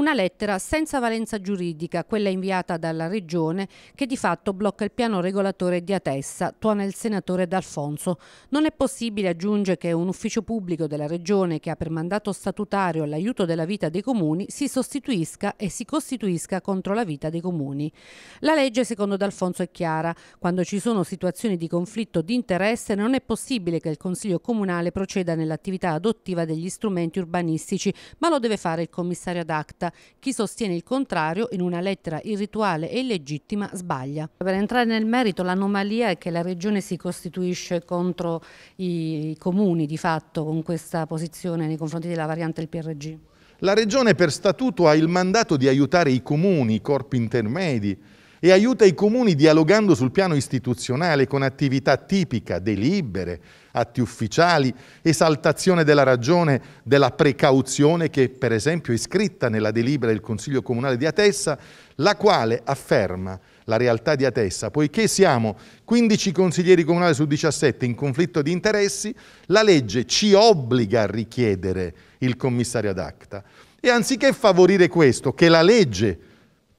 una lettera senza valenza giuridica, quella inviata dalla Regione, che di fatto blocca il piano regolatore di Atessa, tuona il senatore D'Alfonso. Non è possibile, aggiunge, che un ufficio pubblico della Regione che ha per mandato statutario l'aiuto della vita dei comuni si sostituisca e si costituisca contro la vita dei comuni. La legge, secondo D'Alfonso, è chiara. Quando ci sono situazioni di conflitto di interesse non è possibile che il Consiglio Comunale proceda nell'attività adottiva degli strumenti urbanistici, ma lo deve fare il commissario ad acta. Chi sostiene il contrario, in una lettera irrituale e illegittima, sbaglia. Per entrare nel merito, l'anomalia è che la Regione si costituisce contro i comuni, di fatto, con questa posizione nei confronti della variante del PRG. La Regione per statuto ha il mandato di aiutare i comuni, i corpi intermedi, e aiuta i comuni dialogando sul piano istituzionale con attività tipica, delibere, atti ufficiali, esaltazione della ragione della precauzione che per esempio è scritta nella delibera del Consiglio Comunale di Atessa, la quale afferma la realtà di Atessa, poiché siamo 15 consiglieri comunali su 17 in conflitto di interessi, la legge ci obbliga a richiedere il commissario ad acta. E anziché favorire questo, che la legge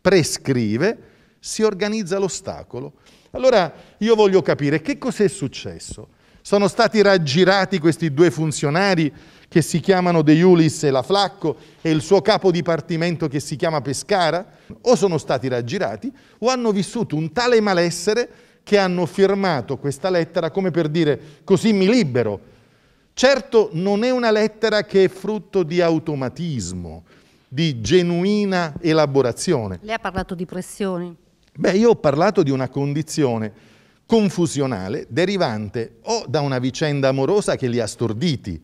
prescrive, si organizza l'ostacolo. Allora io voglio capire che cos'è successo. Sono stati raggirati questi due funzionari che si chiamano De Iulis e la Flacco e il suo capo dipartimento che si chiama Pescara? O sono stati raggirati o hanno vissuto un tale malessere che hanno firmato questa lettera come per dire così mi libero. Certo non è una lettera che è frutto di automatismo, di genuina elaborazione. Lei ha parlato di pressioni. Beh, io ho parlato di una condizione confusionale derivante o da una vicenda amorosa che li ha storditi,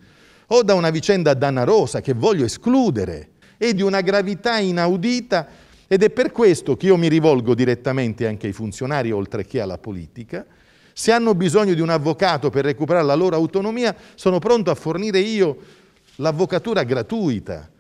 o da una vicenda danarosa che voglio escludere, e di una gravità inaudita, ed è per questo che io mi rivolgo direttamente anche ai funzionari, oltre che alla politica, se hanno bisogno di un avvocato per recuperare la loro autonomia, sono pronto a fornire io l'avvocatura gratuita,